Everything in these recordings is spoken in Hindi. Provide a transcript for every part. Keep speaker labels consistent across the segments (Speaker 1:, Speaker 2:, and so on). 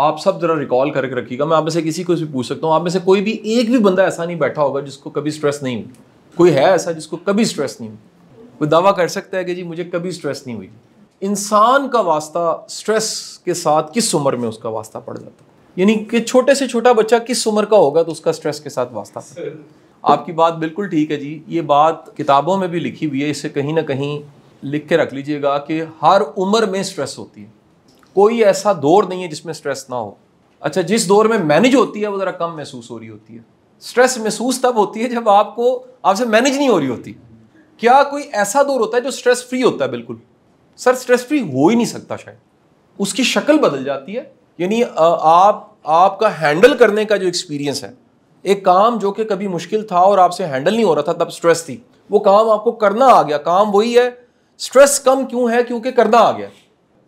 Speaker 1: आप सब जरा रिकॉल करके रखिएगा मैं आप में से किसी को भी पूछ सकता हूँ आप में से कोई भी एक भी बंदा ऐसा नहीं बैठा होगा जिसको कभी स्ट्रेस नहीं हुई कोई है ऐसा जिसको कभी स्ट्रेस नहीं हुई कोई दावा कर सकता है कि जी मुझे कभी स्ट्रेस नहीं हुई इंसान का वास्ता स्ट्रेस के साथ किस उम्र में उसका वास्ता पड़ जाता है यानी कि छोटे से छोटा बच्चा किस उम्र का होगा तो उसका स्ट्रेस के साथ वास्ता आपकी बात बिल्कुल ठीक है जी ये बात किताबों में भी लिखी हुई है इसे कहीं ना कहीं लिख के रख लीजिएगा कि हर उम्र में स्ट्रेस होती है कोई ऐसा दौर नहीं है जिसमें स्ट्रेस ना हो अच्छा जिस दौर में मैनेज होती है वो ज़रा कम महसूस हो रही होती है स्ट्रेस महसूस तब होती है जब आपको आपसे मैनेज नहीं हो रही होती क्या कोई ऐसा दौर होता है जो स्ट्रेस फ्री होता है बिल्कुल सर स्ट्रेस फ्री हो ही नहीं सकता शायद उसकी शक्ल बदल जाती है यानी आप आपका हैंडल करने का जो एक्सपीरियंस है एक काम जो कि कभी मुश्किल था और आपसे हैंडल नहीं हो रहा था तब स्ट्रेस थी वो काम आपको करना आ गया काम वही है स्ट्रेस कम क्यों है क्योंकि करना आ गया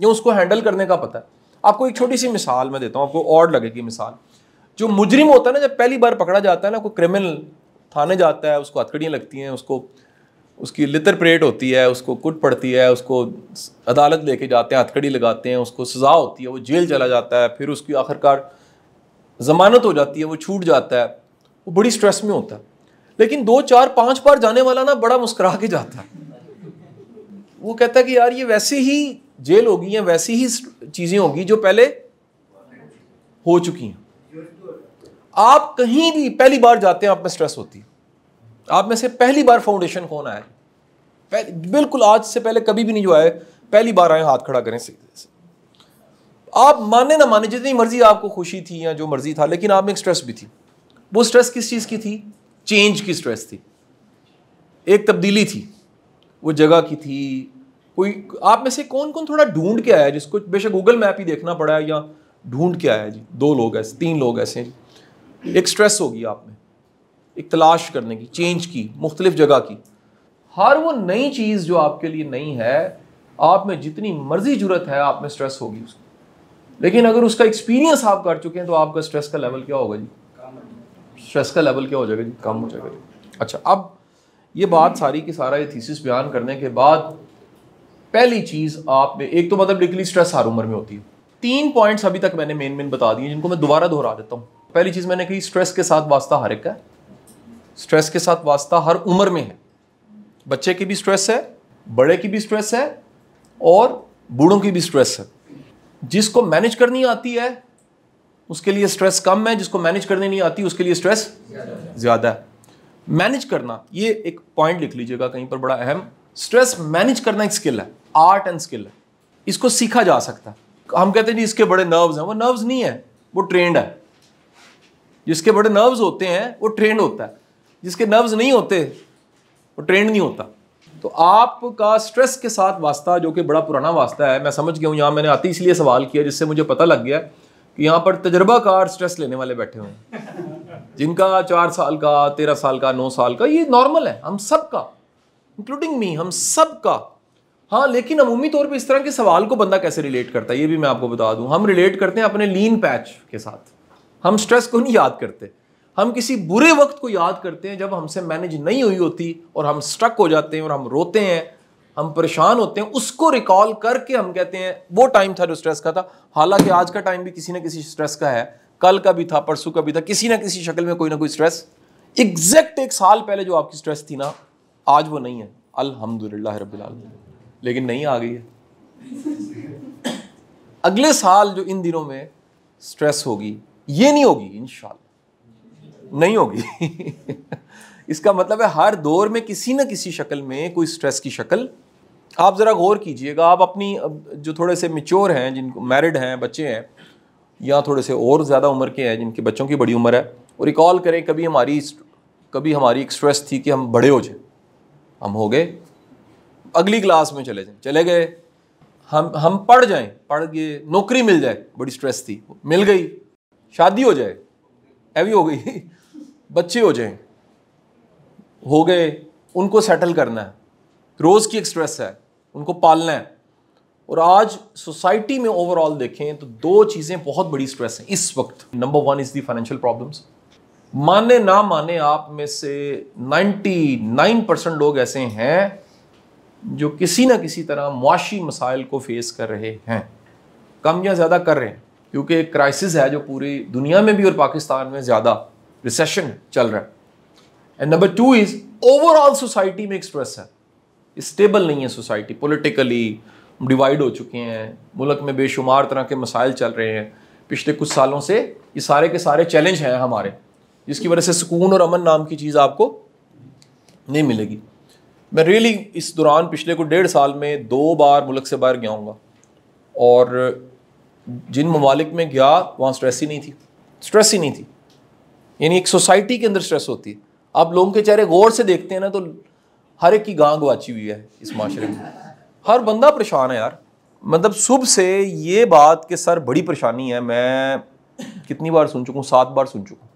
Speaker 1: या उसको हैंडल करने का पता है आपको एक छोटी सी मिसाल मैं देता हूँ आपको और लगेगी मिसाल जो मुजरिम होता है ना जब पहली बार पकड़ा जाता है ना कोई क्रिमिनल थाने जाता है उसको हथकड़ियाँ लगती हैं उसको उसकी लितर परेड होती है उसको कुट पड़ती है उसको अदालत लेके जाते हैं हथकड़ी लगाते हैं उसको सज़ा होती है वो जेल चला जाता है फिर उसकी आखिरकार ज़मानत हो जाती है वो छूट जाता है वो बड़ी स्ट्रेस में होता है लेकिन दो चार पाँच बार जाने वाला ना बड़ा मुस्करा के जाता है वो कहता है कि यार ये वैसे ही जेल होगी या वैसी ही चीज़ें होंगी जो पहले हो चुकी हैं आप कहीं भी पहली बार जाते हैं आप में स्ट्रेस होती है आप में से पहली बार फाउंडेशन कौन आया बिल्कुल आज से पहले कभी भी नहीं जो आए पहली बार आए हाथ खड़ा करें सीधे आप माने ना माने जितनी मर्जी आपको खुशी थी या जो मर्जी था लेकिन आप में एक स्ट्रेस भी थी वो स्ट्रेस किस चीज़ की थी चेंज की स्ट्रेस थी एक तब्दीली थी वो जगह की थी कोई आप में से कौन कौन थोड़ा ढूंढ के आया जिसको बेशक गूगल मैप ही देखना पड़ा है या ढूंढ के आया है जी दो लोग ऐसे तीन लोग ऐसे हैं एक स्ट्रेस होगी आप में एक तलाश करने की चेंज की मुख्तलिफ जगह की हर वो नई चीज़ जो आपके लिए नई है आप में जितनी मर्जी जरूरत है आप में स्ट्रेस होगी उसकी लेकिन अगर उसका एक्सपीरियंस आप कर चुके हैं तो आपका स्ट्रेस का लेवल क्या होगा जी स्ट्रेस का लेवल क्या हो जाएगा जी कम हो जाएगा अच्छा अब ये बात सारी की सारा ये थीसिस बयान करने के बाद पहली चीज आपने एक तो मतलब लिटरली स्ट्रेस हर उम्र में होती है तीन पॉइंट्स अभी तक मैंने मेन मेन बता दिए जिनको मैं दोबारा दोहरा देता हूँ पहली चीज मैंने कही स्ट्रेस के साथ वास्ता हर एक है स्ट्रेस के साथ वास्ता हर उम्र में है बच्चे की भी स्ट्रेस है बड़े की भी स्ट्रेस है और बूढ़ों की भी स्ट्रेस है जिसको मैनेज करनी आती है उसके लिए स्ट्रेस कम है जिसको मैनेज करनी नहीं आती उसके लिए स्ट्रेस ज़्यादा है मैनेज करना ये एक पॉइंट लिख लीजिएगा कहीं पर बड़ा अहम स्ट्रेस मैनेज करना एक स्किल है आर्ट एंड स्किल है इसको सीखा जा सकता है हम कहते हैं जी इसके बड़े नर्व्स हैं वो नर्व्स नहीं है वो ट्रेंड है जिसके बड़े नर्व्स होते हैं वो ट्रेंड होता है जिसके नर्व्स नहीं होते वो ट्रेंड नहीं होता तो आपका स्ट्रेस के साथ वास्ता जो कि बड़ा पुराना वास्ता है मैं समझ गया हूँ यहाँ मैंने आती इसलिए सवाल किया जिससे मुझे पता लग गया कि यहाँ पर तजर्बाकार स्ट्रेस लेने वाले बैठे हुए हैं जिनका चार साल का तेरह साल का नौ साल का ये नॉर्मल है हम सब का इंक्लूडिंग मी हम सब का हाँ लेकिन अमूमी तौर पे इस तरह के सवाल को बंदा कैसे रिलेट करता है ये भी मैं आपको बता दूं हम रिलेट करते हैं अपने लीन पैच के साथ हम स्ट्रेस को नहीं याद करते हम किसी बुरे वक्त को याद करते हैं जब हमसे मैनेज नहीं हुई होती और हम स्ट्रक हो जाते हैं और हम रोते हैं हम परेशान होते हैं उसको रिकॉल करके हम कहते हैं वो टाइम था जो स्ट्रेस का था हालांकि आज का टाइम भी किसी ना किसी स्ट्रेस का है कल का भी था परसों का भी था किसी ना किसी शक्ल में कोई ना कोई स्ट्रेस एग्जैक्ट एक साल पहले जो आपकी स्ट्रेस थी ना आज वो नहीं है अलहमदिल्ला रबीआलमी लेकिन नहीं आ गई है अगले साल जो इन दिनों में स्ट्रेस होगी ये नहीं होगी इन नहीं होगी इसका मतलब है हर दौर में किसी न किसी शक्ल में कोई स्ट्रेस की शक्ल आप ज़रा गौर कीजिएगा आप अपनी जो थोड़े से मिच्योर हैं जिनको मैरिड हैं बच्चे हैं या थोड़े से और ज़्यादा उम्र के हैं जिनके बच्चों की बड़ी उम्र है और रिकॉल करें कभी हमारी कभी हमारी एक स्ट्रेस थी कि हम बड़े हो जाए हम हो गए अगली क्लास में चले जाएं चले गए हम हम पढ़ जाएं पढ़ गए नौकरी मिल जाए बड़ी स्ट्रेस थी मिल गई शादी हो जाए एवी हो गई बच्चे हो जाएं हो गए उनको सेटल करना है रोज़ की एक स्ट्रेस है उनको पालना है और आज सोसाइटी में ओवरऑल देखें तो दो चीज़ें बहुत बड़ी स्ट्रेस हैं इस वक्त number one is the financial problems माने ना माने आप में से 99 परसेंट लोग ऐसे हैं जो किसी ना किसी तरह मुआशी मसाइल को फेस कर रहे हैं कम या ज़्यादा कर रहे हैं क्योंकि एक क्राइसिस है जो पूरी दुनिया में भी और पाकिस्तान में ज़्यादा रिसेशन चल रहा है and number two is overall society में एक्सप्रेस है स्टेबल नहीं है सोसाइटी पोलिटिकली डिवाइड हो चुके हैं मुल्क में बेशुमार तरह के मसाइल चल रहे हैं पिछले कुछ सालों से ये सारे के सारे चैलेंज हैं हमारे जिसकी वजह से सुकून और अमन नाम की चीज़ आपको नहीं मिलेगी मैं रियली इस दौरान पिछले को डेढ़ साल में दो बार मुल्क से बाहर गया हूँ और जिन ममालिक में गया वहाँ स्ट्रेस ही नहीं थी स्ट्रेस ही नहीं थी यानी एक सोसाइटी के अंदर स्ट्रेस होती है आप लोगों के चेहरे गौर से देखते हैं ना तो हर एक की गां वाची हुई है इस माशरे में हर बंदा परेशान है यार मतलब सुबह से ये बात के सर बड़ी परेशानी है मैं कितनी बार सुन चुका हूँ सात बार सुन चुका हूँ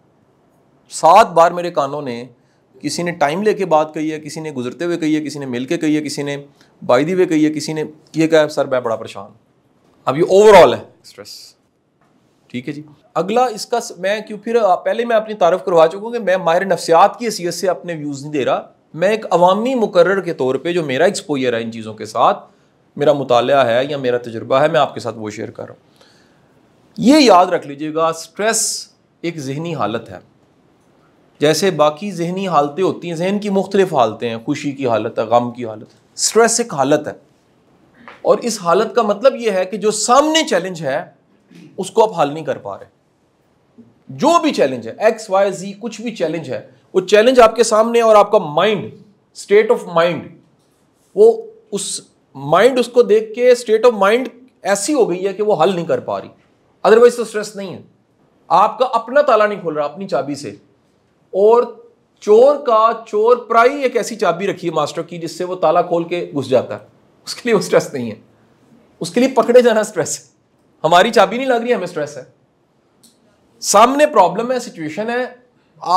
Speaker 1: सात बार मेरे कानों ने किसी ने टाइम लेके बात कही है किसी ने गुजरते हुए कही है किसी ने मिल के कही है किसी ने बाई दी हुए कही है किसी ने ये कहा सर मैं बड़ा परेशान अब ये ओवरऑल है स्ट्रेस ठीक है जी अगला इसका मैं क्यों फिर पहले मैं अपनी तारफ़ करवा चुका हूँ कि मैं माहिर नफ्सियात की हैसियत से अपने व्यूज़ नहीं दे रहा मैं एक अवामी मुकर के तौर पर जो मेरा एक्सपोजर है इन चीज़ों के साथ मेरा मुताल है या मेरा तजुर्बा है मैं आपके साथ वो शेयर कर रहा हूँ ये याद रख लीजिएगा स्ट्रेस एक जहनी हालत है जैसे बाकी जहनी हालतें होती हैं जहन की मुख्तलिफ हालतें हैं खुशी की हालत है गम की हालत है स्ट्रेस एक हालत है और इस हालत का मतलब यह है कि जो सामने चैलेंज है उसको आप हल नहीं कर पा रहे जो भी चैलेंज है एक्स वाई जी कुछ भी चैलेंज है वो चैलेंज आपके सामने और आपका माइंड स्टेट ऑफ माइंड वो उस माइंड उसको देख के स्टेट ऑफ माइंड ऐसी हो गई है कि वो हल नहीं कर पा रही अदरवाइज तो स्ट्रेस नहीं है आपका अपना ताला नहीं खोल रहा अपनी चाबी से और चोर का चोर प्राई एक ऐसी चाबी रखी है मास्टर की जिससे वो ताला खोल के घुस जाता है उसके लिए वो स्ट्रेस नहीं है उसके लिए पकड़े जाना स्ट्रेस है हमारी चाबी नहीं लग रही हमें स्ट्रेस है सामने प्रॉब्लम है सिचुएशन है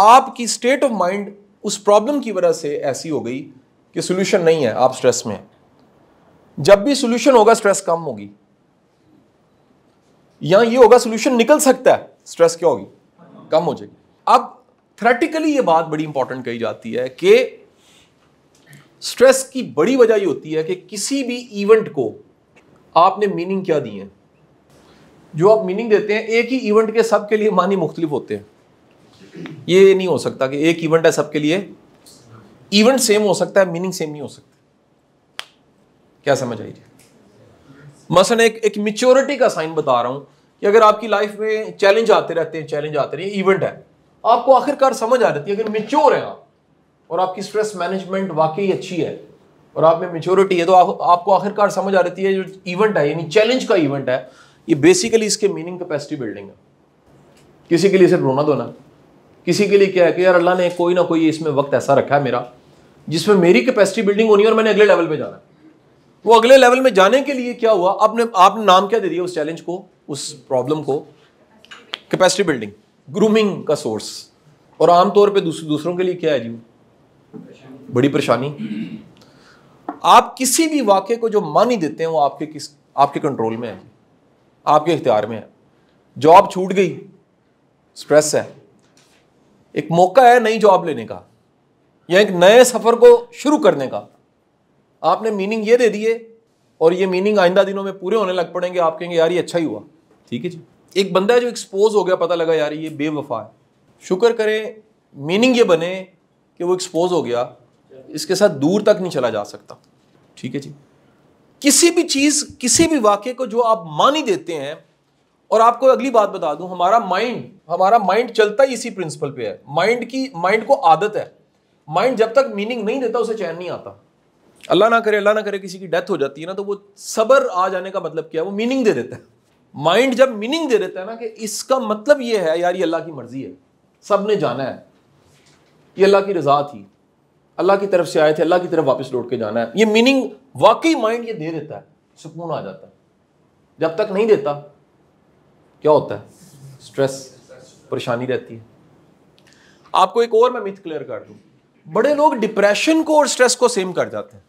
Speaker 1: आपकी स्टेट ऑफ माइंड उस प्रॉब्लम की वजह से ऐसी हो गई कि सोल्यूशन नहीं है आप स्ट्रेस में जब भी सोल्यूशन होगा स्ट्रेस कम होगी या ये होगा सोल्यूशन निकल सकता है स्ट्रेस क्या होगी कम हो जाएगी अब थ्रेटिकली ये बात बड़ी इंपॉर्टेंट कही जाती है कि स्ट्रेस की बड़ी वजह ये होती है कि किसी भी इवेंट को आपने मीनिंग क्या दी है जो आप मीनिंग देते हैं एक ही इवेंट के सबके लिए मानी मुख्तलिफ होते हैं ये नहीं हो सकता कि एक इवेंट है सबके लिए इवेंट सेम हो सकता है मीनिंग सेम नहीं हो सकती क्या समझ आई मसलन एक एक मिच्योरिटी का साइन बता रहा हूं कि अगर आपकी लाइफ में चैलेंज आते रहते हैं चैलेंज आते रहे इवेंट है आपको आखिरकार समझ आ जाती है अगर मेच्योर है आप और आपकी स्ट्रेस मैनेजमेंट वाकई अच्छी है और आप में मेच्योरिटी है तो आप, आपको आखिरकार समझ आ जाती है जो इवेंट है यानी चैलेंज का इवेंट है ये बेसिकली इसके मीनिंग कैपेसिटी बिल्डिंग है किसी के लिए सिर्फ रोना धोना किसी के लिए क्या है कि यार अल्लाह ने कोई ना कोई इसमें वक्त ऐसा रखा है मेरा जिसमें मेरी कैपेसिटी बिल्डिंग होनी है और मैंने अगले लेवल पे जाना है वो अगले लेवल में जाने के लिए क्या हुआ आपने आपने नाम क्या दे दिया उस चैलेंज को उस प्रॉब्लम को कैपेसिटी बिल्डिंग ग्रूमिंग का सोर्स और आमतौर पे दूस, दूसरों के लिए क्या है जी बड़ी परेशानी आप किसी भी वाक्य को जो मान ही देते हैं वो आपके किस आपके कंट्रोल में है आपके इख्तियार में है जॉब छूट गई स्ट्रेस है एक मौका है नई जॉब लेने का या एक नए सफ़र को शुरू करने का आपने मीनिंग ये दे दिए और ये मीनिंग आइंदा दिनों में पूरे होने लग पड़ेंगे आप कहेंगे यार ये अच्छा ही हुआ ठीक है जी एक बंदा है जो एक्सपोज हो गया पता लगा यार ये बेवफा है शुक्र करें मीनिंग ये बने कि वो एक्सपोज हो गया इसके साथ दूर तक नहीं चला जा सकता ठीक है जी किसी भी चीज़ किसी भी वाक्य को जो आप मान ही देते हैं और आपको अगली बात बता दूं हमारा माइंड हमारा माइंड चलता ही इसी प्रिंसिपल पे है माइंड की माइंड को आदत है माइंड जब तक मीनिंग नहीं देता उसे चैन नहीं आता अल्लाह ना करे अल्लाह ना करे किसी की डेथ हो जाती है ना तो वो सबर आ जाने का मतलब क्या है वो मीनिंग दे देता है माइंड जब मीनिंग दे देता है ना कि इसका मतलब ये है यार ये अल्लाह की मर्जी है सब ने जाना है ये अल्लाह की रजा थी अल्लाह की तरफ से आए थे अल्लाह की तरफ वापस लौट के जाना है ये मीनिंग वाकई माइंड ये दे देता है सुकून आ जाता है जब तक नहीं देता क्या होता है स्ट्रेस परेशानी रहती है आपको एक और मैं मिथ क्लियर कर दूं बड़े लोग डिप्रेशन को और स्ट्रेस को सेम कर जाते हैं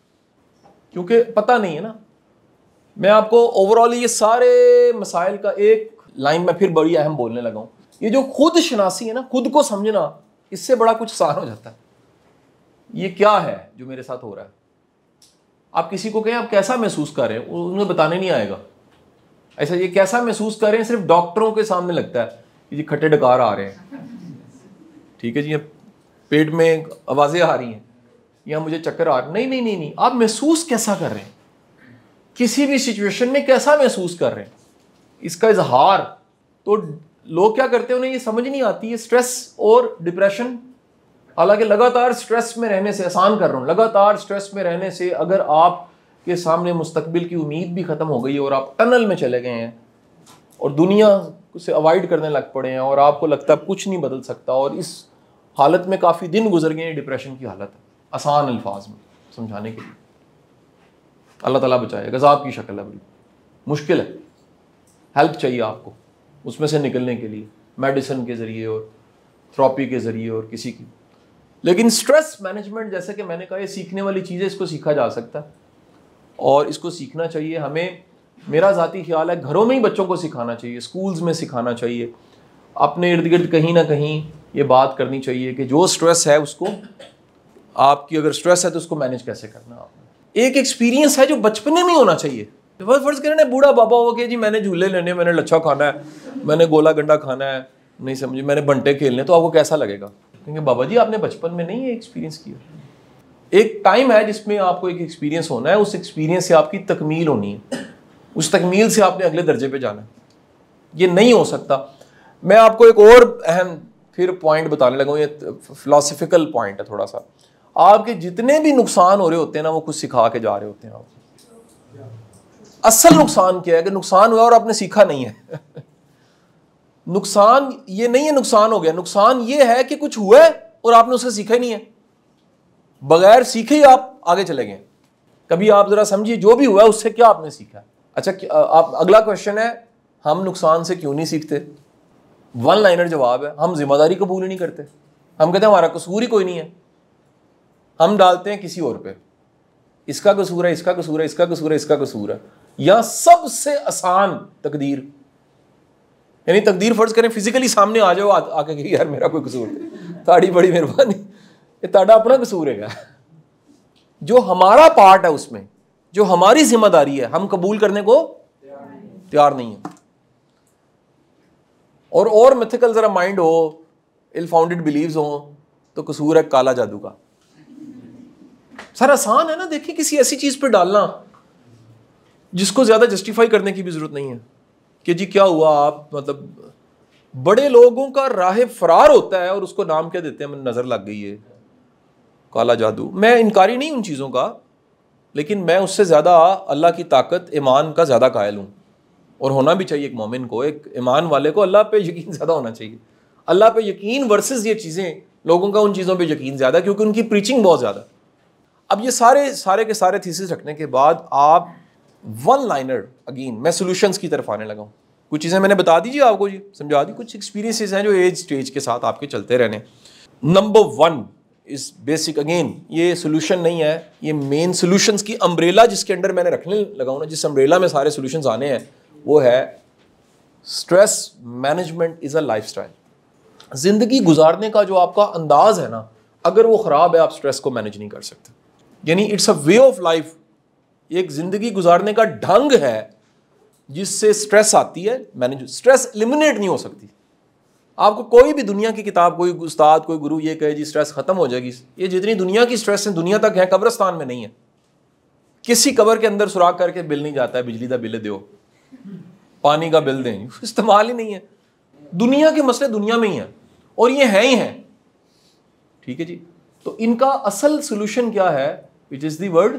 Speaker 1: क्योंकि पता नहीं है ना मैं आपको ओवरऑल ये सारे मसाइल का एक लाइन में फिर बड़ी अहम बोलने लगा हूँ ये जो खुद शनासी है ना खुद को समझना इससे बड़ा कुछ आसान हो जाता है ये क्या है जो मेरे साथ हो रहा है आप किसी को कहें आप कैसा महसूस कर रहे हैं उन्हें बताने नहीं आएगा ऐसा ये कैसा महसूस कर रहे हैं सिर्फ डॉक्टरों के सामने लगता है कि जी खट्टे डकार आ रहे हैं ठीक है जी पेट में आवाज़ें आ रही हैं या मुझे चक्कर आ रहे नहीं नहीं नहीं नहीं आप महसूस कैसा कर रहे हैं किसी भी सिचुएशन में कैसा महसूस कर रहे हैं इसका इजहार तो लोग क्या करते हैं उन्हें ये समझ नहीं आती है स्ट्रेस और डिप्रेशन हालांकि लगातार स्ट्रेस में रहने से आसान कर रहा हूँ लगातार स्ट्रेस में रहने से अगर आप के सामने मुस्तबिल की उम्मीद भी ख़त्म हो गई और आप टनल में चले गए हैं और दुनिया से अवॉइड करने लग पड़े हैं और आपको लगता है कुछ नहीं बदल सकता और इस हालत में काफ़ी दिन गुजर गए हैं डिप्रेशन की हालत आसान अल्फाज में समझाने के लिए अल्लाह ताला बचाए गज़ाब की शक्ल है बड़ी मुश्किल है हेल्प चाहिए आपको उसमें से निकलने के लिए मेडिसिन के ज़रिए और थ्रॉपी के ज़रिए और किसी की लेकिन स्ट्रेस मैनेजमेंट जैसे कि मैंने कहा ये सीखने वाली चीज़ है इसको सीखा जा सकता है और इसको सीखना चाहिए हमें मेरा ज़ाती ख्याल है घरों में ही बच्चों को सिखाना चाहिए स्कूल्स में सिखाना चाहिए अपने इर्द गिर्द कहीं ना कहीं ये बात करनी चाहिए कि जो स्ट्रेस है उसको आपकी अगर स्ट्रेस है तो उसको मैनेज कैसे करना आपने एक एक्सपीरियंस है जो बचपने में होना चाहिए फर्ज करें बूढ़ा बाबा हो गया जी मैंने झूले लेने मैंने लच्छा खाना है मैंने गोला गंडा खाना है नहीं समझे मैंने बंटे खेलने तो आपको कैसा लगेगा क्योंकि बाबा जी आपने बचपन में नहीं ये एक्सपीरियंस किया एक टाइम है जिसमें आपको एक एक्सपीरियंस होना है उस एक्सपीरियंस से आपकी तकमील होनी है उस तकमील से आपने अगले दर्जे पे जाना है ये नहीं हो सकता मैं आपको एक और अहम फिर पॉइंट बताने लगा ये फिलोसफिकल पॉइंट है थोड़ा सा आपके जितने भी नुकसान हो रहे होते हैं ना वो कुछ सिखा के जा रहे होते हैं आपको असल नुकसान क्या है कि नुकसान हुआ और आपने सीखा नहीं है नुकसान ये नहीं है नुकसान हो गया नुकसान ये है कि कुछ हुआ है और आपने उसे सीखा ही नहीं है बगैर सीखे ही आप आगे चले गए कभी आप जरा समझिए जो भी हुआ है उससे क्या आपने सीखा अच्छा आप अगला क्वेश्चन है हम नुकसान से क्यों नहीं सीखते वन लाइनर जवाब है हम जिम्मेदारी कबूल ही नहीं करते हम कहते हैं हमारा कसूर ही कोई नहीं है हम डालते हैं किसी और पे इसका कसूर है इसका कसूर है इसका कसूर है इसका कसूर है यहां सबसे आसान तकदीर यानी तकदीर फर्ज करें फिजिकली सामने आ जाओ आके कि यार मेरा कोई कसूर नहीं ताड़ी बड़ी मेहरबानी ये ताड़ा अपना कसूर है जो हमारा पार्ट है उसमें जो हमारी जिम्मेदारी है हम कबूल करने को तैयार नहीं है और और मिथिकल ज़रा माइंड हो इल फाउंडेड बिलीव्स हो तो कसूर है काला जादू का सर आसान है ना देखिए किसी ऐसी चीज़ पर डालना जिसको ज़्यादा जस्टिफाई करने की भी ज़रूरत नहीं है कि जी क्या हुआ आप मतलब बड़े लोगों का राह फरार होता है और उसको नाम क्या देते हैं नज़र लग गई है काला जादू मैं इनकारी नहीं उन चीज़ों का लेकिन मैं उससे ज़्यादा अल्लाह की ताकत ईमान का ज़्यादा कायल हूँ और होना भी चाहिए एक मोमिन को एक ईमान वाले को अल्लाह पे यकीन ज़्यादा होना चाहिए अल्लाह पे यकीन वर्सेस ये चीज़ें लोगों का उन चीज़ों पे यकीन ज़्यादा क्योंकि उनकी प्रीचिंग बहुत ज़्यादा अब ये सारे सारे के सारे थीसिस रखने के बाद आप वन लाइनर अगेन मैं सोल्यूशंस की तरफ आने लगा हूँ कुछ चीज़ें मैंने बता दीजिए आपको जी समझा दी कुछ एक्सपीरियंसेस हैं जो एज स्टेज के साथ आपके चलते रहने number one is basic again ये सोल्यूशन नहीं है ये मेन सोल्यूशंस की अम्ब्रेला जिसके अंडर मैंने रखने लगा हूँ ना जिस अम्ब्रेला में सारे सोल्यूशन आने हैं वो है stress management is a life ज़िंदगी गुजारने का जो आपका अंदाज है ना अगर वो ख़राब है आप स्ट्रेस को मैनेज नहीं कर सकते यानी it's a way of life एक ज़िंदगी गुजारने का ढंग है जिससे स्ट्रेस आती है मैंने स्ट्रेस एलिमिनेट नहीं हो सकती आपको कोई भी दुनिया की किताब कोई उस्ताद कोई गुरु ये कहे जी स्ट्रेस ख़त्म हो जाएगी ये जितनी दुनिया की स्ट्रेस है दुनिया तक है कब्रस्तान में नहीं है किसी कबर के अंदर सुराख करके बिल नहीं जाता है बिजली का बिल दो पानी का बिल दें इस्तेमाल ही नहीं है दुनिया के मसले दुनिया में ही हैं और ये हैं ही हैं ठीक है जी तो इनका असल सोल्यूशन क्या है which is the word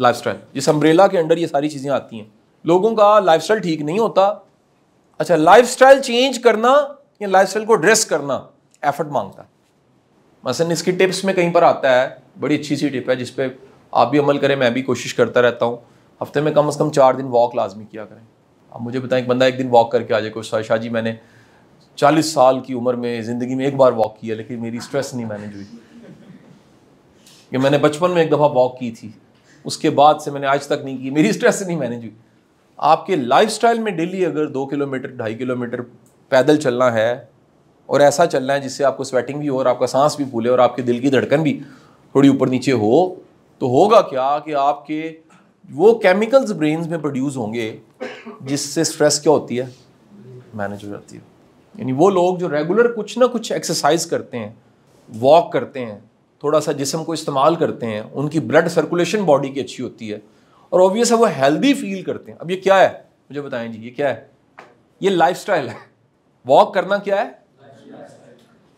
Speaker 1: lifestyle जिस अम्ब्रेला के अंडर ये सारी चीज़ें आती हैं लोगों का लाइफ स्टाइल ठीक नहीं होता अच्छा लाइफ स्टाइल चेंज करना या लाइफ स्टाइल को ड्रेस करना एफर्ट मांगता है मसन इसकी टिप्स में कहीं पर आता है बड़ी अच्छी सी टिप है जिस पर आप भी अमल करें मैं भी कोशिश करता रहता हूँ हफ्ते में कम अज़ कम चार दिन वॉक लाजमी किया करें आप मुझे बताएं एक बंदा एक दिन वॉक करके आ जाए कोई शाह जी मैंने चालीस साल की उम्र में ज़िंदगी में एक बार वॉक किया लेकिन मेरी स्ट्रेस नहीं मैनेज हुई कि मैंने बचपन में एक दफ़ा वॉक की थी उसके बाद से मैंने आज तक नहीं की मेरी स्ट्रेस नहीं मैनेज हुई आपके लाइफ में डेली अगर दो किलोमीटर ढाई किलोमीटर पैदल चलना है और ऐसा चलना है जिससे आपको स्वेटिंग भी हो और आपका सांस भी फूले और आपके दिल की धड़कन भी थोड़ी ऊपर नीचे हो तो होगा क्या कि आपके वो केमिकल्स ब्रेन में प्रोड्यूस होंगे जिससे स्ट्रेस क्या होती है मैनेज हो जाती है यानी वो लोग जो रेगुलर कुछ ना कुछ एक्सरसाइज करते हैं वॉक करते हैं थोड़ा सा जिसम को इस्तेमाल करते हैं उनकी ब्लड सर्कुलेशन बॉडी की अच्छी होती है और ऑब्वियस है वो हेल्दी फील करते हैं अब ये क्या है मुझे बताएं जी ये क्या है ये लाइफ है वॉक करना क्या है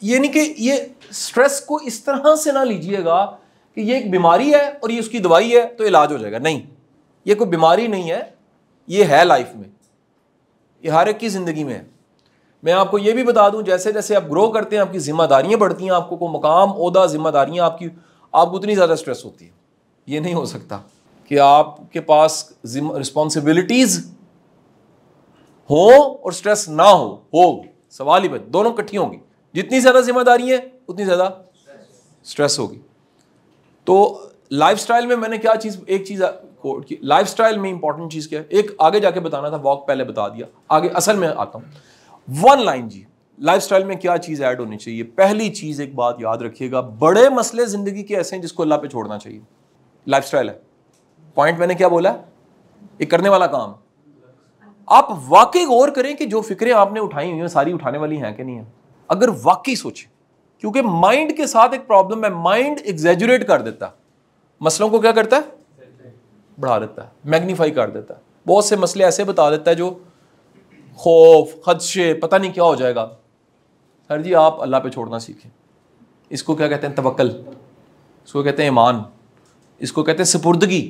Speaker 1: ये नहीं कि ये स्ट्रेस को इस तरह से ना लीजिएगा कि ये एक बीमारी है और ये उसकी दवाई है तो इलाज हो जाएगा नहीं ये कोई बीमारी नहीं है ये है लाइफ में ये हर एक की ज़िंदगी में है मैं आपको ये भी बता दूं जैसे जैसे आप ग्रो करते हैं आपकी जिम्मेदारियां बढ़ती हैं आपको को मकाम उदा जिम्मेदारियां आपकी आपको उतनी ज़्यादा स्ट्रेस होती है ये नहीं हो सकता कि आपके पास रिस्पॉन्सिबिलिटीज़ हो और स्ट्रेस ना हो हो सवाल ही बच दोनों इकट्ठी होंगी जितनी ज़्यादा जिम्मेदारी है उतनी ज़्यादा स्ट्रेस होगी तो लाइफस्टाइल में मैंने क्या चीज़ एक चीज़ लाइफ की लाइफस्टाइल में इंपॉर्टेंट चीज़ क्या है एक आगे जाके बताना था वॉक पहले बता दिया आगे असल में आता हूँ वन लाइन जी लाइफस्टाइल में क्या चीज़ ऐड होनी चाहिए पहली चीज़ एक बात याद रखिएगा बड़े मसले ज़िंदगी के ऐसे हैं जिसको अल्लाह पे छोड़ना चाहिए लाइफस्टाइल है पॉइंट मैंने क्या बोला एक करने वाला काम आप वाकई गौर करें कि जो फिक्रें आपने उठाई हुई हैं सारी उठाने वाली हैं कि नहीं है अगर वाकई सोचें क्योंकि माइंड के साथ एक प्रॉब्लम है माइंड एग्जेजुरेट कर देता मसलों को क्या करता है बढ़ा देता है मैग्नीफाई कर देता है बहुत से मसले ऐसे बता देता है जो खौफ खदशे पता नहीं क्या हो जाएगा सर जी आप अल्लाह पे छोड़ना सीखें इसको क्या कहते हैं तवक्ल इसको कहते हैं ईमान इसको कहते हैं सपुर्दगी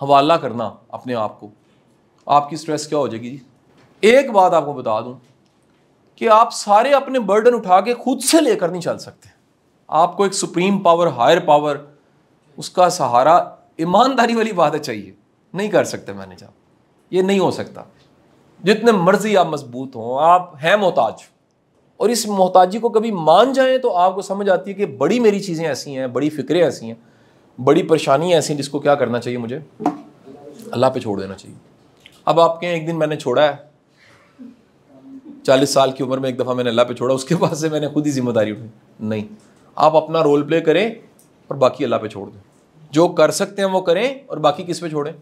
Speaker 1: हवाला करना अपने आप को आपकी स्ट्रेस क्या हो जाएगी जी एक बात आपको बता दूं कि आप सारे अपने बर्डन उठा के खुद से लेकर नहीं चल सकते आपको एक सुप्रीम पावर हायर पावर उसका सहारा ईमानदारी वाली बात है चाहिए नहीं कर सकते मैनेज आप ये नहीं हो सकता जितने मर्जी आप मजबूत हों आप हैं मोहताज और इस मोहताजी को कभी मान जाएं तो आपको समझ आती है कि बड़ी मेरी चीज़ें ऐसी हैं बड़ी फिक्रें ऐसी हैं बड़ी परेशानियाँ ऐसी हैं जिसको क्या करना चाहिए मुझे अल्लाह पे छोड़ देना चाहिए अब आपके एक दिन मैंने छोड़ा है चालीस साल की उम्र में एक दफ़ा मैंने अल्लाह पे छोड़ा उसके बाद से मैंने खुद ही जिम्मेदारी उठाई नहीं आप अपना रोल प्ले करें और बाकी अल्लाह पे छोड़ दें जो कर सकते हैं वो करें और बाकी किस पे छोड़ें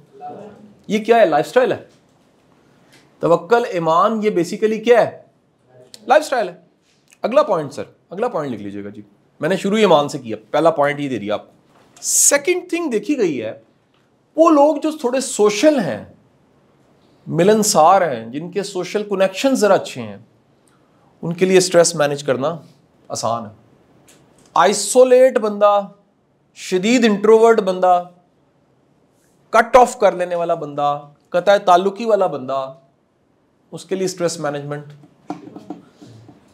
Speaker 1: ये क्या है लाइफस्टाइल है तवक्ल ईमान ये बेसिकली क्या है लाइफ है अगला पॉइंट सर अगला पॉइंट लिख लीजिएगा जी मैंने शुरू ईमान से किया पहला पॉइंट ये दे दिया आप सेकेंड थिंग देखी गई है वो लोग जो थोड़े सोशल हैं मिलनसार हैं जिनके सोशल कनेक्शन ज़रा अच्छे हैं उनके लिए स्ट्रेस मैनेज करना आसान है आइसोलेट बंदा शदीद इंट्रोवर्ट बंदा कट ऑफ कर लेने वाला बंदा कतः ताल्लुकी वाला बंदा उसके लिए स्ट्रेस मैनेजमेंट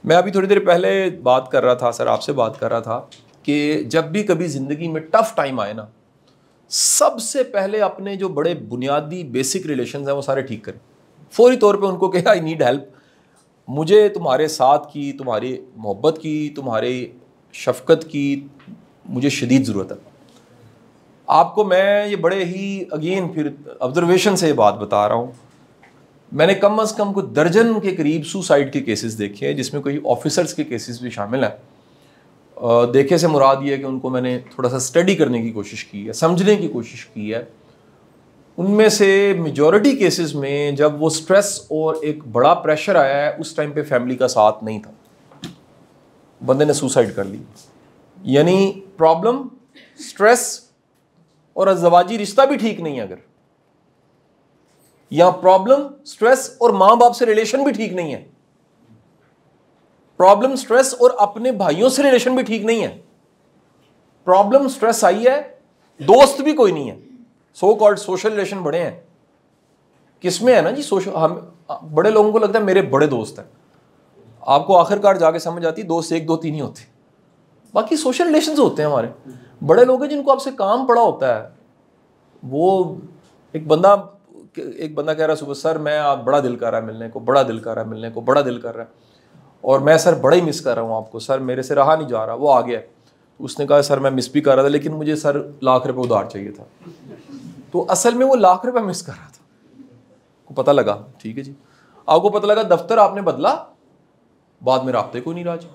Speaker 1: मैं अभी थोड़ी देर पहले बात कर रहा था सर आपसे बात कर रहा था कि जब भी कभी ज़िंदगी में टफ टाइम आए ना सबसे पहले अपने जो बड़े बुनियादी बेसिक रिलेशन हैं वो सारे ठीक करें फौरी तौर पे उनको कहे आई नीड हेल्प मुझे तुम्हारे साथ की तुम्हारी मोहब्बत की तुम्हारी शफकत की मुझे शदीद ज़रूरत है आपको मैं ये बड़े ही अगेन फिर ऑब्जर्वेशन से ये बात बता रहा हूँ मैंने कम अज़ कम कुछ दर्जन के करीब सुसाइड के केसेस देखे हैं जिसमें कोई ऑफिसर्स के केसेस भी शामिल हैं देखे से मुराद ये है कि उनको मैंने थोड़ा सा स्टडी करने की कोशिश की है समझने की कोशिश की है उनमें से मेजॉरिटी केसेस में जब वो स्ट्रेस और एक बड़ा प्रेशर आया है उस टाइम पे फैमिली का साथ नहीं था बंदे ने सुसाइड कर ली यानी प्रॉब्लम स्ट्रेस और अजवाजी रिश्ता भी ठीक नहीं है अगर यहां प्रॉब्लम स्ट्रेस और मां बाप से रिलेशन भी ठीक नहीं है प्रॉब्लम स्ट्रेस और अपने भाइयों से रिलेशन भी ठीक नहीं है प्रॉब्लम स्ट्रेस आई है दोस्त भी कोई नहीं है सो कॉल्ड सोशल रिलेशन बड़े हैं किसमें है ना जी सोशल हम बड़े लोगों को लगता है मेरे बड़े दोस्त हैं आपको आखिरकार जाके समझ आती दोस्त एक दो तीन ही होते बाकी सोशल रिलेशन होते हैं हमारे बड़े लोग हैं जिनको आपसे काम पड़ा होता है वो एक बंदा एक बंदा कह रहा सुबह सर मैं आप बड़ा दिल कर रहा है मिलने को बड़ा दिल कर रहा है मिलने को बड़ा दिल कर रहा है और मैं सर बड़ा ही मिस कर रहा हूँ आपको सर मेरे से रहा नहीं जा रहा वो आ गया उसने कहा सर मैं मिस भी कर रहा था लेकिन मुझे सर लाख रुपये उधार चाहिए था तो असल में वो लाख रुपये मिस कर रहा था को पता लगा ठीक है जी आपको पता लगा दफ्तर आपने बदला बाद में रबते को नहीं राज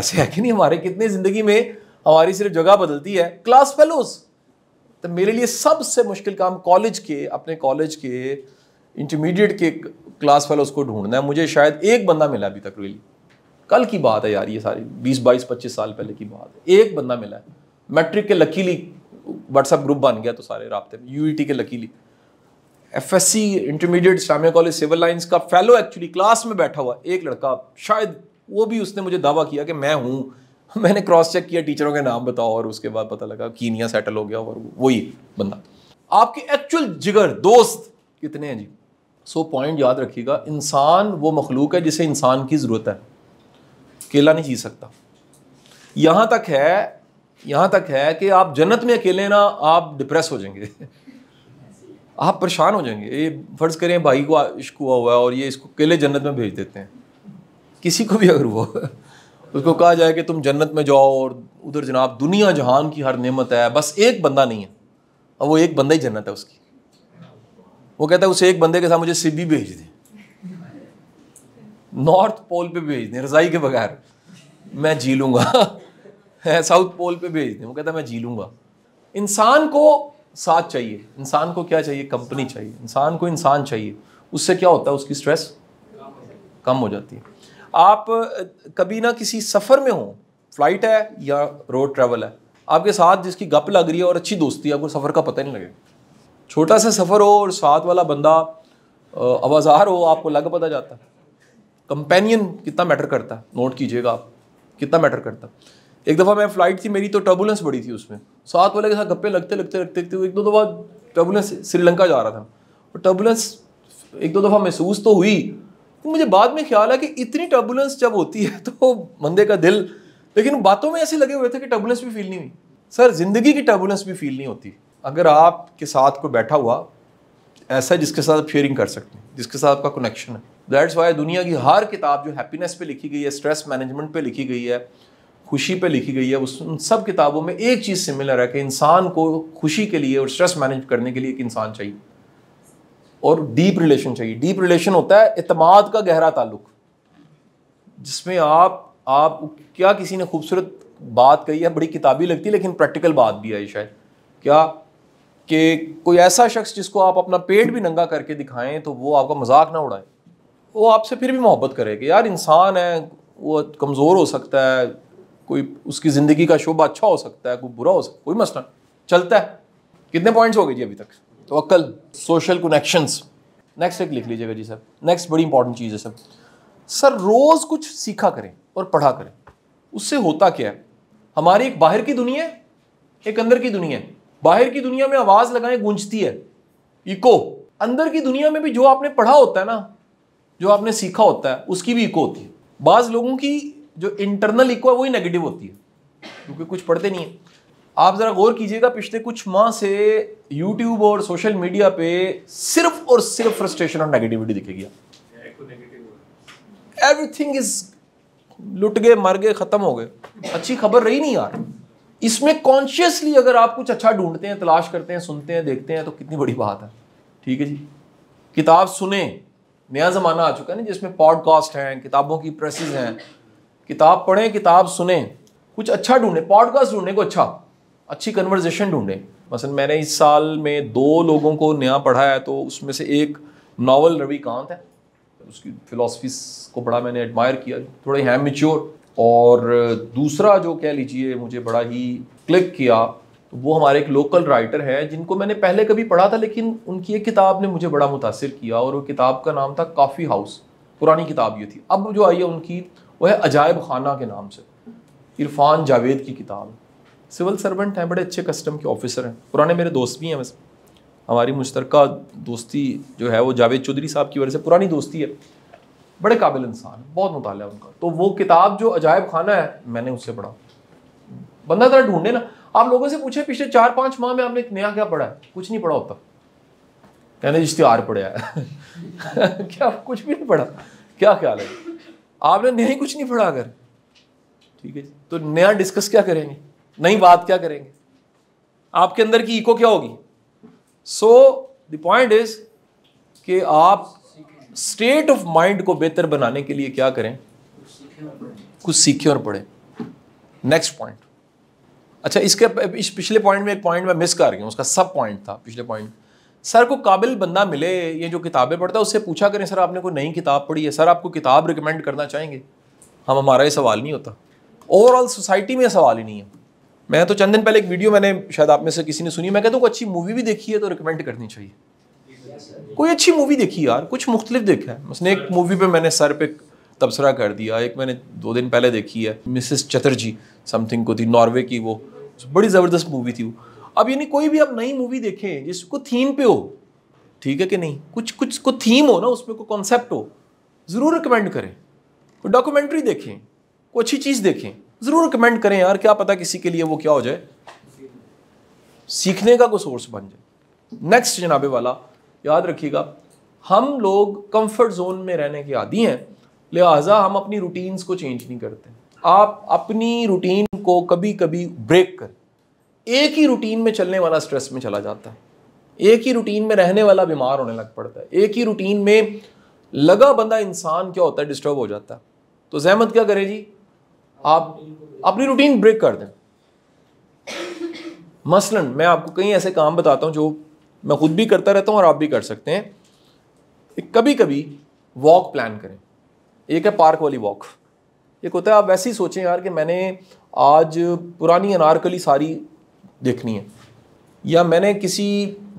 Speaker 1: ऐसे है कि नहीं हमारे कितने ज़िंदगी में हमारी सिर्फ जगह बदलती है क्लास फेलोज़ तो मेरे लिए सबसे मुश्किल काम कॉलेज के अपने कॉलेज के इंटरमीडिएट के क्लास फेलोज को ढूंढना है मुझे शायद एक बंदा मिला अभी तक रियली कल की बात है यार ये सारी बीस बाईस पच्चीस साल पहले की बात है एक बंदा मिला है मैट्रिक के लकीली व्हाट्सएप ग्रुप बन गया तो सारे रबते में यू e के luckily F S C intermediate Islamia college civil lines का फेलो एक्चुअली क्लास में बैठा हुआ एक लड़का शायद वो भी उसने मुझे दावा किया कि मैं हूँ मैंने क्रॉस चेक किया टीचरों के नाम बताओ और उसके बाद पता लगा कीनिया सेटल हो गया और वही बंदा आपके एक्चुअल जिगर दोस्त कितने हैं जी सो पॉइंट याद रखिएगा इंसान वो मखलूक है जिसे इंसान की ज़रूरत है अकेला नहीं जी सकता यहाँ तक है यहाँ तक है कि आप जन्नत में अकेले ना आप डिप्रेस हो जाएंगे आप परेशान हो जाएंगे ये फ़र्ज़ करें भाई को इश्क हुआ हुआ है और ये इसको अकेले जन्नत में भेज देते हैं किसी को भी अगर हुआ उसको कहा जाए कि तुम जन्नत में जाओ और उधर जनाब दुनिया जहान की हर नेमत है बस एक बंदा नहीं है और वो एक बंदा ही जन्नत है उसकी वो कहता है उस एक बंदे के साथ मुझे सिबी भेज दे नॉर्थ पोल पे भेज दें रज़ाई के बगैर मैं जी लूँगा साउथ पोल पे भेज दें वो कहता है मैं जी लूँगा इंसान को साथ चाहिए इंसान को क्या चाहिए कंपनी चाहिए इंसान को इंसान चाहिए उससे क्या होता है उसकी स्ट्रेस कम हो जाती है आप कभी ना किसी सफ़र में हो फ्लाइट है या रोड ट्रैवल है आपके साथ जिसकी गप लग रही है और अच्छी दोस्ती है आपको सफ़र का पता नहीं लगेगा छोटा सा सफ़र हो और साथ वाला बंदा आवाज़ार हो आपको लग पता जाता है कंपेनियन कितना मैटर करता है नोट कीजिएगा आप कितना मैटर करता है एक दफ़ा मैं फ़्लाइट थी मेरी तो टर्बुलेंस बड़ी थी उसमें साथ वाले के साथ गप्पे लगते लगते लगते लगते एक दो दफ़ा टर्बुलेंस श्रीलंका जा रहा था और टर्बुलेंस एक दो दफ़ा महसूस तो हुई तो मुझे बाद में ख्याल है कि इतनी टर्बुलेंस जब होती है तो बंदे का दिल लेकिन बातों में ऐसे लगे हुए थे कि टर्बुलेंस भी फील नहीं हुई सर ज़िंदगी की टर्बुलेंस भी फील नहीं होती अगर आपके साथ कोई बैठा हुआ ऐसा है जिसके साथ आप शेयरिंग कर सकते हैं जिसके साथ आपका कनेक्शन है दैट्स वाई दुनिया की हर किताब जो हैप्पीनेस पे लिखी गई है स्ट्रेस मैनेजमेंट पे लिखी गई है खुशी पे लिखी गई है उस उन सब किताबों में एक चीज़ सिमिलर है कि इंसान को खुशी के लिए और स्ट्रेस मैनेज करने के लिए एक इंसान चाहिए और डीप रिलेशन चाहिए डीप रिलेशन होता है अतमाद का गहरा ताल्लुक जिसमें आप आप क्या किसी ने खूबसूरत बात कही है बड़ी किताबी लगती है लेकिन प्रैक्टिकल बात भी आई शायद क्या कि कोई ऐसा शख्स जिसको आप अपना पेट भी नंगा करके दिखाएं तो वो आपका मजाक ना उड़ाए वो आपसे फिर भी मोहब्बत करेगा यार इंसान है वो कमज़ोर हो सकता है कोई उसकी ज़िंदगी का शोभा अच्छा हो सकता है कोई बुरा हो सकता है कोई मसला चलता है कितने पॉइंट्स हो गए जी अभी तक तो अक्ल सोशल कनेक्शंस नेक्स्ट एक लिख लीजिएगा जी सर नेक्स्ट बड़ी इंपॉर्टेंट चीज़ है सर सर रोज़ कुछ सीखा करें और पढ़ा करें उससे होता क्या है हमारी एक बाहर की दुनिया है एक अंदर की दुनिया है बाहर की दुनिया में आवाज़ लगाएं गूंजती है इको अंदर की दुनिया में भी जो आपने पढ़ा होता है ना जो आपने सीखा होता है उसकी भी इको होती है बाज़ लोगों की जो इंटरनल इको है वही नेगेटिव होती है क्योंकि कुछ पढ़ते नहीं है आप ज़रा गौर कीजिएगा पिछले कुछ माह से यूट्यूब और सोशल मीडिया पे सिर्फ और सिर्फ फ्रस्ट्रेशन और नेगेटिविटी दिखेगी एवरीथिंग इज लुट गए मर गए ख़त्म हो गए अच्छी खबर रही नहीं यार इसमें कॉन्शियसली अगर आप कुछ अच्छा ढूंढते हैं तलाश करते हैं सुनते हैं देखते हैं तो कितनी बड़ी बात है ठीक है जी किताब सुने नया ज़माना आ चुका है ना जिसमें पॉडकास्ट हैं किताबों की प्रेसिस हैं किताब पढ़ें किताब सुने कुछ अच्छा ढूंढें पॉडकास्ट ढूंढने को अच्छा अच्छी कन्वर्जेशन ढूंढें मसलन मैंने इस साल में दो लोगों को नया पढ़ा है तो उसमें से एक नावल रवि कांत है उसकी फ़िलासफ़ीस को बड़ा मैंने एडमायर किया थोड़े हैं मेच्योर और दूसरा जो कह लीजिए मुझे बड़ा ही क्लिक किया तो वो हमारे एक लोकल राइटर हैं जिनको मैंने पहले कभी पढ़ा था लेकिन उनकी एक किताब ने मुझे बड़ा मुतासर किया और वो किताब का नाम था काफ़ी हाउस पुरानी किताब ये थी अब जो आई है उनकी वो है अजायब खाना के नाम से इरफान जावेद की किताब सिविल सर्वेंट हैं बड़े अच्छे कस्टम के ऑफिसर हैं पुराने मेरे दोस्त भी हैं वैसे हमारी मुश्तर दोस्ती जो है वो जावेद चौधरी साहब की वजह से पुरानी दोस्ती है बड़े काबिल इंसान बहुत मुताल उनका तो वो किताब जो अजायब खाना है मैंने उससे पढ़ा बंदा जरा ढूंढे ना आप लोगों से पूछे पिछले चार पाँच माह में आपने नया क्या पढ़ा है कुछ नहीं पढ़ा होता कहने इश्तिहार पढ़ा है क्या कुछ भी नहीं पढ़ा क्या ख्याल है आपने नया ही कुछ नहीं पढ़ा अगर ठीक है तो नया डिस्कस क्या करेंगे नहीं बात क्या करेंगे आपके अंदर की इको क्या होगी सो द पॉइंट इज कि आप स्टेट ऑफ माइंड को बेहतर बनाने के लिए क्या करें कुछ सीखे और पढ़े नेक्स्ट पॉइंट अच्छा इसके इस पिछले पॉइंट में एक पॉइंट मैं मिस कर गया उसका सब पॉइंट था पिछले पॉइंट सर को काबिल बंदा मिले ये जो किताबें पढ़ता है उससे पूछा करें सर आपने कोई नई किताब पढ़ी है सर आपको किताब रिकमेंड करना चाहेंगे हम हमारा ये सवाल नहीं होता ओवरऑल सोसाइटी में सवाल ही नहीं है मैं तो चंद दिन पहले एक वीडियो मैंने शायद आप में से किसी ने सुनी मैं कहता हूँ अच्छी मूवी भी देखी है तो रिकमेंड करनी चाहिए कोई अच्छी मूवी देखी यार कुछ मुख्तलिफ देखा है उसने एक मूवी पे मैंने सर पे तबसरा कर दिया एक मैंने दो दिन पहले देखी है मिसेस चटर्जी समथिंग को थी नॉर्वे की वो बड़ी ज़बरदस्त मूवी थी वो अब यानी कोई भी आप नई मूवी देखें जिसको थीम पे हो ठीक है कि नहीं कुछ कुछ को थीम हो ना उसमें कोई कॉन्सेप्ट हो ज़रूर रिकमेंड करें कोई डॉक्यूमेंट्री देखें कोई अच्छी चीज़ देखें ज़रूर कमेंट करें यार क्या पता किसी के लिए वो क्या हो जाए सीखने का कोई सोर्स बन जाए नेक्स्ट जनाबे वाला याद रखिएगा हम लोग कंफर्ट जोन में रहने के आदि हैं लिहाजा हम अपनी रूटीन्स को चेंज नहीं करते आप अपनी रूटीन को कभी कभी ब्रेक कर एक ही रूटीन में चलने वाला स्ट्रेस में चला जाता है एक ही रूटीन में रहने वाला बीमार होने लग पड़ता है एक ही रूटीन में लगा बंदा इंसान क्या होता है डिस्टर्ब हो जाता है तो जहमत क्या करे जी आप अपनी रूटीन ब्रेक कर दें मसलन मैं आपको कई ऐसे काम बताता हूँ जो मैं खुद भी करता रहता हूँ और आप भी कर सकते हैं कभी कभी वॉक प्लान करें एक है पार्क वाली वॉक एक होता है आप वैसे ही सोचें यार कि मैंने आज पुरानी अनारकली सारी देखनी है या मैंने किसी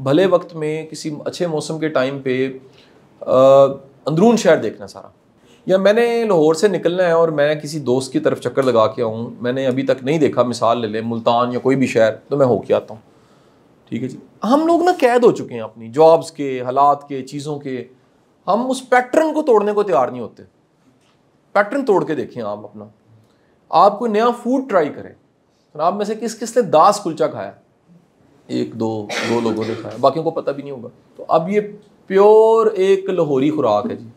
Speaker 1: भले वक्त में किसी अच्छे मौसम के टाइम पे अंदरून शहर देखना सारा या मैंने लाहौर से निकलना है और मैं किसी दोस्त की तरफ चक्कर लगा के आऊँ मैंने अभी तक नहीं देखा मिसाल ले लें मुल्तान या कोई भी शहर तो मैं होके आता हूँ ठीक है जी हम लोग ना कैद हो चुके हैं अपनी जॉब्स के हालात के चीज़ों के हम उस पैटर्न को तोड़ने को तैयार नहीं होते पैटर्न तोड़ के देखें आप अपना आप कोई नया फूड ट्राई करें और आप में से किस किस ने दास कुलचा खाया एक दो दो लोगों ने खाया बाकियों को पता भी नहीं होगा तो अब ये प्योर एक लाहौरी खुराक है जी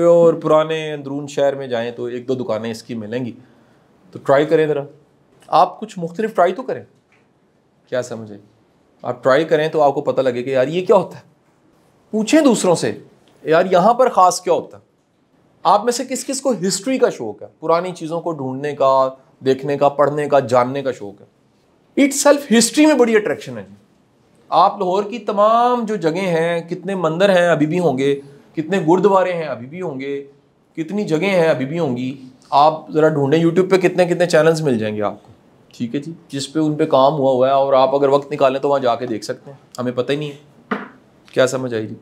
Speaker 1: और पुराने अंदरून शहर में जाएँ तो एक दो दुकानें इसकी मिलेंगी तो ट्राई करें ज़रा आप कुछ मुख्तलिफ ट्राई तो करें क्या समझे आप ट्राई करें तो आपको पता लगे कि यार ये क्या होता है पूछें दूसरों से यार यहाँ पर ख़ास क्या होता है आप में से किस किस को हिस्ट्री का शौक़ है पुरानी चीज़ों को ढूंढने का देखने का पढ़ने का जानने का शौक़ है इट सेल्फ हिस्ट्री में बड़ी अट्रैक्शन है आप लाहौर की तमाम जो जगह हैं कितने मंदिर हैं अभी भी होंगे कितने गुरुद्वारे हैं अभी भी होंगे कितनी जगह हैं अभी भी होंगी आप ज़रा ढूंढें यूट्यूब पे कितने कितने चैनल्स मिल जाएंगे आपको ठीक है जी जिस पे उन पे काम हुआ हुआ है और आप अगर वक्त निकालें तो वहाँ जाके देख सकते हैं हमें पता ही नहीं है क्या समझ आई जी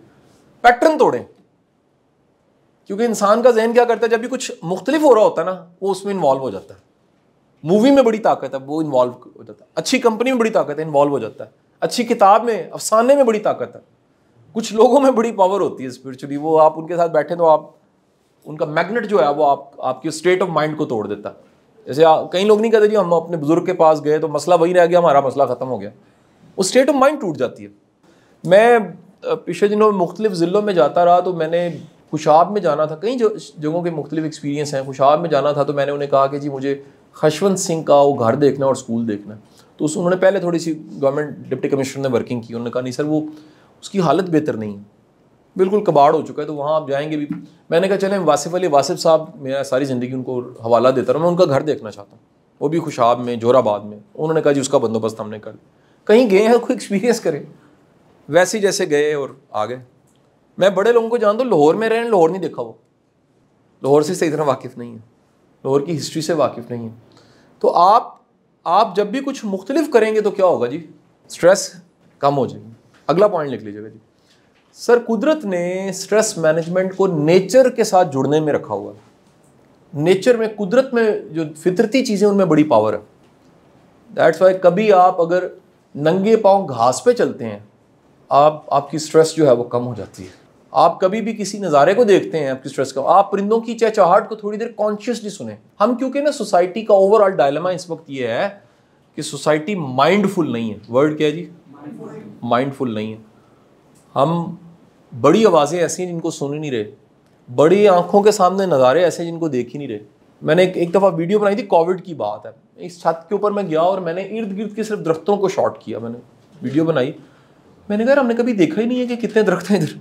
Speaker 1: पैटर्न तोड़ें क्योंकि इंसान का जहन क्या करता है जब भी कुछ मुख्तलिफ हो रहा होता है ना वो उसमें इन्वॉल्व हो जाता है मूवी में बड़ी ताकत है वो इन्वॉल्व हो जाता है अच्छी कंपनी में बड़ी ताकत है इन्वॉल्व हो जाता है अच्छी किताब में अफसाने में बड़ी ताकत है कुछ लोगों में बड़ी पावर होती है स्पिरिचुअली वो आप उनके साथ बैठे तो आप उनका मैग्नेट जो है वो आप आपकी स्टेट ऑफ माइंड को तोड़ देता है जैसे कई लोग नहीं कहते जी हम अपने बुजुर्ग के पास गए तो मसला वही रह गया हमारा मसला ख़त्म हो गया वो स्टेट ऑफ माइंड टूट जाती है मैं पिछले दिनों मुख्तलिफ ज़िलों में जाता रहा तो मैंने खुशाब में जाना था कई जगहों के मुख्तलिफ एक्सपीरियंस हैं खुशाब में जाना था तो मैंने उन्हें कहा कि जी मुझे खशवंत सिंह का वो घर देखना और स्कूल देखना तो उस उन्होंने पहले थोड़ी सी गवर्नमेंट डिप्टी कमिश्नर ने वर्किंग की उन्होंने कहा नहीं सर वो उसकी हालत बेहतर नहीं है बिल्कुल कबाड़ हो चुका है तो वहाँ आप जाएंगे भी मैंने कहा चले वासिफ अली वासिफ साहब मेरा सारी ज़िंदगी उनको हवाला देता रहा मैं उनका घर देखना चाहता हूँ वो भी खुशाब में जोराबाद में उन्होंने कहा जी उसका बंदोबस्त हमने कर कहीं गए हैं कोई एक्सपीरियंस करें वैसे जैसे गए और आ गए मैं बड़े लोगों को जानता हूँ लाहौर में रहें लाहौर नहीं देखा वो लाहौर से सही तरह वाकिफ़ नहीं है लाहौर की हिस्ट्री से वाकिफ़ नहीं है तो आप आप जब भी कुछ मुख्तलिफ करेंगे तो क्या होगा जी स्ट्रेस कम हो जाएगी अगला पॉइंट लिख लीजिएगा जी सर कुदरत ने स्ट्रेस मैनेजमेंट को नेचर के साथ जुड़ने में रखा हुआ है नेचर में कुदरत में जो फितरती चीज़ें उनमें बड़ी पावर है दैट्स वाई कभी आप अगर नंगे पाँव घास पे चलते हैं आप आपकी स्ट्रेस जो है वो कम हो जाती है आप कभी भी किसी नज़ारे को देखते हैं आपकी स्ट्रेस का आप परिंदों की चहचहाट को थोड़ी देर कॉन्शियसली सुने हम क्योंकि ना सोसाइटी का ओवरऑल डायलमा इस वक्त ये है कि सोसाइटी माइंडफुल नहीं है वर्ड क्या है जी माइंडफुल नहीं है हम बड़ी आवाज़ें ऐसी हैं जिनको सुन ही नहीं रहे बड़ी आंखों के सामने नज़ारे ऐसे जिनको देख ही नहीं रहे मैंने एक, एक दफ़ा वीडियो बनाई थी कोविड की बात है इस छत के ऊपर मैं गया और मैंने इर्द गिर्द के सिर्फ दरख्तों को शॉट किया मैंने वीडियो बनाई मैंने कहा हमने कभी देखा ही नहीं है कि कितने दरख्त हैं इधर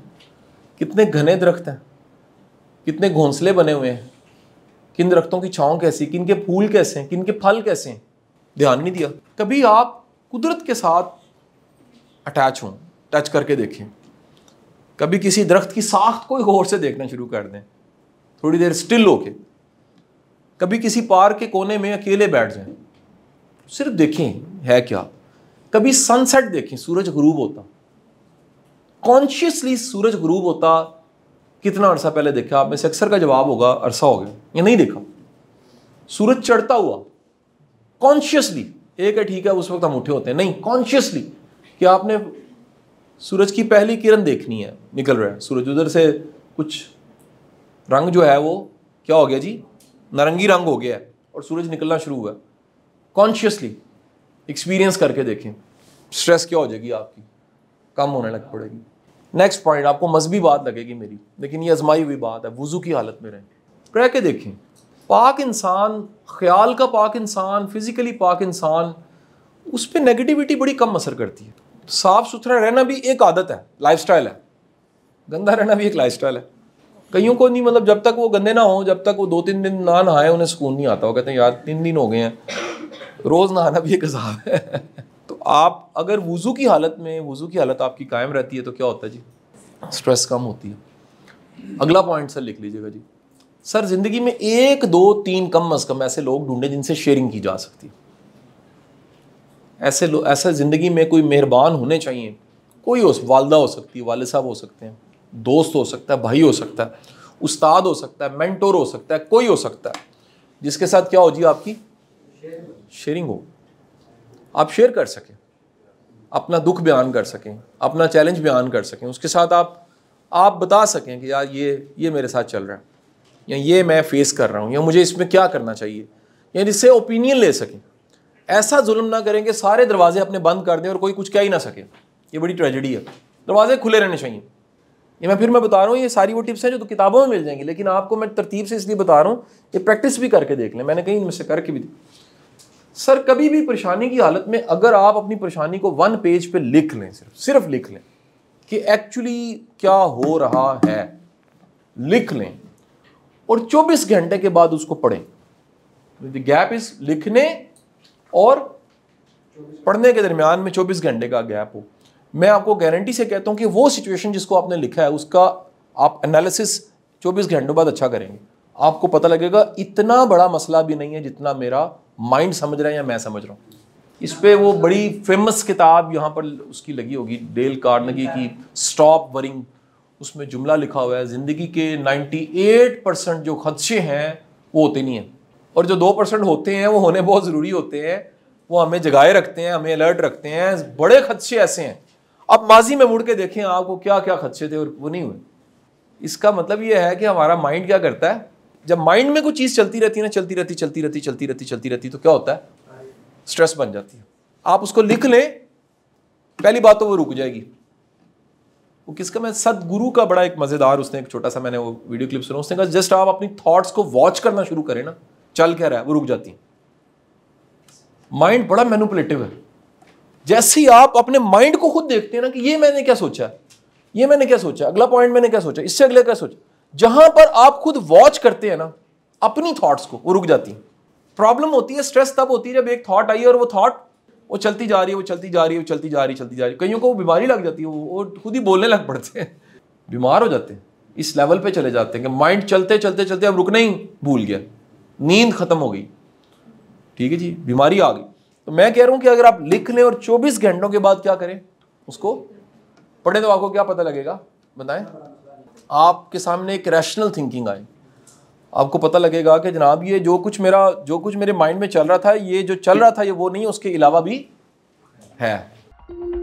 Speaker 1: कितने घने दरख्त हैं कितने घोंसले बने हुए हैं किन दरख्तों की छाँव कैसी किन के फूल कैसे हैं किन के फल कैसे हैं ध्यान नहीं दिया कभी आप कुदरत के साथ अटैच हों टच करके देखें कभी किसी दरख्त की साख्त को गौर से देखना शुरू कर दें थोड़ी देर स्टिल होके कभी किसी पार्क के कोने में अकेले बैठ जाएं सिर्फ देखें है क्या कभी सनसेट देखें सूरज गरूब होता कॉन्शियसली सूरज गरूब होता कितना अरसा पहले देखा आप में से अक्सर का जवाब होगा अरसा हो गया या नहीं देखा सूरज चढ़ता हुआ कॉन्शियसली एक है ठीक है उस वक्त हम उठे होते हैं नहीं कॉन्शियसली कि आपने सूरज की पहली किरण देखनी है निकल रहा है सूरज उधर से कुछ रंग जो है वो क्या हो गया जी नारंगी रंग हो गया है और सूरज निकलना शुरू हुआ कॉन्शियसली एक्सपीरियंस करके देखें स्ट्रेस क्या हो जाएगी आपकी कम होने लग पड़ेगी नेक्स्ट पॉइंट आपको मजहबी बात लगेगी मेरी लेकिन ये आजमाई हुई बात है वज़ू की हालत में रहें रह के देखें पाक इंसान ख्याल का पाक इंसान फिज़िकली पाक इंसान उस पर नेगेटिविटी बड़ी कम असर करती है साफ सुथरा रहना भी एक आदत है स्टाइल है गंदा रहना भी एक स्टाइल है कईयों को नहीं मतलब जब तक वो गंदे ना हो जब तक वो दो तीन दिन ना नहाए उन्हें सुकून नहीं आता वो कहते हैं यार तीन दिन हो गए हैं रोज़ नहाना भी एक अजाब है तो आप अगर वज़ू की हालत में वज़ू की हालत आपकी कायम रहती है तो क्या होता है जी स्ट्रेस कम होती है अगला पॉइंट सर लिख लीजिएगा जी सर ज़िंदगी में एक दो तीन कम अज़ कम ऐसे लोग ढूंढे जिनसे शेयरिंग की जा सकती है ऐसे लोग ऐसा ज़िंदगी में कोई मेहरबान होने चाहिए कोई हो वालदा हो सकती है वाले साहब हो सकते हैं दोस्त हो सकता है भाई हो सकता है उस्ताद हो सकता है मेंटोर हो सकता है कोई हो सकता है जिसके साथ क्या हो जी आपकी शेयरिंग हो आप शेयर कर सकें अपना दुख बयान कर सकें अपना चैलेंज बयान कर सकें उसके साथ आप आप बता सकें कि यार ये ये मेरे साथ चल रहा है या ये मैं फेस कर रहा हूँ या मुझे इसमें क्या करना चाहिए या जिससे ओपिनियन ले सकें ऐसा जुल्म ना करें कि सारे दरवाजे अपने बंद कर दें और कोई कुछ कह ही ना सके ये बड़ी ट्रेजिडी है दरवाजे खुले रहने चाहिए ये मैं फिर मैं बता रहा हूँ ये सारी वो टिप्स हैं जो तो किताबों में मिल जाएंगी लेकिन आपको मैं तरतीब से इसलिए बता रहा हूँ ये प्रैक्टिस भी करके देख लें मैंने कहीं इनमें से करके भी सर कभी भी परेशानी की हालत में अगर आप अपनी परेशानी को वन पेज पे लिख लें सिर्फ सिर्फ लिख लें कि एक्चुअली क्या हो रहा है लिख लें और 24 घंटे के बाद उसको पढ़ें गैप इस लिखने और पढ़ने के दरमियान में चौबीस घंटे का गैप हो मैं आपको गारंटी से कहता हूँ कि वो सिचुएशन जिसको आपने लिखा है उसका आप एनालिसिस चौबीस घंटों बाद अच्छा करेंगे आपको पता लगेगा इतना बड़ा मसला भी नहीं है जितना मेरा माइंड समझ रहा है या मैं समझ रहा हूँ इस पर वो बड़ी फेमस किताब यहाँ पर उसकी लगी होगी डेल कार्नगी की स्टॉप वरिंग उसमें जुमला लिखा हुआ है ज़िंदगी के 98 परसेंट जो खदशे हैं वो होते नहीं हैं और जो दो परसेंट होते हैं वो होने बहुत ज़रूरी होते हैं वो हमें जगाए रखते हैं हमें अलर्ट रखते हैं बड़े खदशे ऐसे हैं अब माजी में मुड़ के देखें आपको क्या क्या खदशे थे और वो नहीं हुए इसका मतलब ये है कि हमारा माइंड क्या करता है जब माइंड में कोई चीज़ चलती रहती है ना चलती रहती चलती रहती चलती रहती चलती रहती तो क्या होता है स्ट्रेस बन जाती है आप उसको लिख लें पहली बात तो वो रुक जाएगी वो किसका मैं सदगुरु का बड़ा एक मज़ेदार उसने एक छोटा सा मैंने वो वीडियो क्लिप सुना उसने कहा जस्ट आप अपनी थॉट्स को वॉच करना शुरू करें ना चल क्या रहा है वो रुक जाती है माइंड बड़ा मैनुपुलेटिव है जैसे ही आप अपने माइंड को खुद देखते हैं ना कि ये मैंने क्या सोचा ये मैंने क्या सोचा अगला पॉइंट मैंने क्या सोचा इससे अगला क्या सोचा जहां पर आप खुद वॉच करते हैं ना अपनी थॉट्स को वो रुक जाती है प्रॉब्लम होती है स्ट्रेस तब होती है जब एक थॉट आई और वो थॉट वो चलती जा रही है वो चलती जा रही है वो चलती जा रही है चलती जा रही है कईयों को वो बीमारी लग जाती है वो खुद ही बोलने लग पड़ते हैं बीमार हो जाते हैं इस लेवल पे चले जाते हैं कि माइंड चलते चलते चलते अब रुकना ही भूल गया नींद खत्म हो गई ठीक है जी बीमारी आ गई तो मैं कह रहा हूं कि अगर आप लिख लें और 24 घंटों के बाद क्या करें उसको पढ़े तो आपको क्या पता लगेगा बताएं आपके सामने एक रैशनल थिंकिंग आए आपको पता लगेगा कि जनाब ये जो कुछ मेरा जो कुछ मेरे माइंड में चल रहा था ये जो चल रहा था ये वो नहीं उसके अलावा भी है